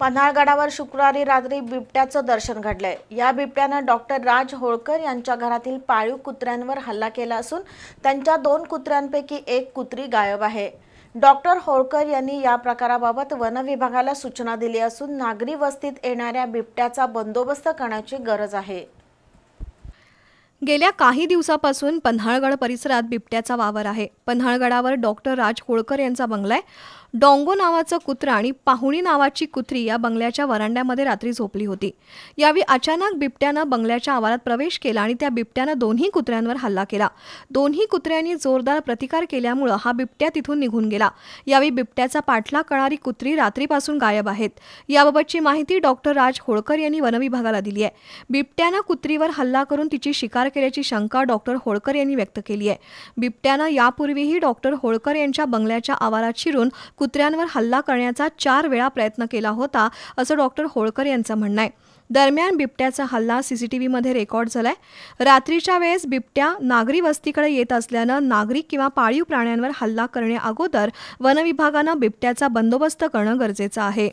पन्हाळगडावर शुक्रवारी रात्री बिबट्याचं दर्शन घडलंय या बिबट्यानं डॉक्टर राज होळकर यांच्या घरातील पाळीव कुत्र्यांवर हल्ला केला असून त्यांच्या दोन कुत्र्यांपैकी एक कुत्री गायब आहे डॉक्टर होळकर यांनी या प्रकाराबाबत वनविभागाला सूचना दिली असून नागरी वस्तीत येणाऱ्या बिबट्याचा बंदोबस्त करण्याची गरज आहे गेल्या काही दिवसापासून पन्हाळगड परिसरात बिबट्याचा वावर आहे पन्हाळगडावर डॉक्टर राज होळकर यांचा बंगला आहे डोंगो नावाचं कुत्रा आणि पाहुणी नावाची कुत्री या बंगल्याच्या वरांड्यामध्ये रात्री झोपली होती यावेळी अचानक बिबट्यानं बंगल्याच्या आवारात प्रवेश केला आणि त्या बिबट्यानं दोन्ही कुत्र्यांवर हल्ला केला दोन्ही कुत्र्यांनी जोरदार प्रतिकार केल्यामुळं हा बिबट्या तिथून निघून गेला यावेळी बिबट्याचा पाठला करणारी कुत्री रात्रीपासून गायब आहेत याबाबतची माहिती डॉक्टर राज होळकर यांनी वनविभागाला दिली आहे बिबट्यानं कुत्रीवर हल्ला करून तिची शिकार केल्याची शंका डॉक्टर होळकर यांनी व्यक्त केली आहे बिबट्यानं यापूर्वीही डॉक्टर होळकर यांच्या बंगल्याच्या आवारात शिरून कुत्र्यांवर हल्ला करण्याचा चार वेळा प्रयत्न केला होता असं डॉक्टर होळकर यांचं म्हणणं आहे दरम्यान बिबट्याचा हल्ला सीसीटीव्हीमध्ये रेकॉर्ड झालाय रात्रीच्या वेळेस बिबट्या नागरी वस्तीकडे येत असल्यानं नागरिक किंवा पाळीव प्राण्यांवर हल्ला करण्याअगोदर वनविभागानं बिबट्याचा बंदोबस्त करणं गरजेचं आहे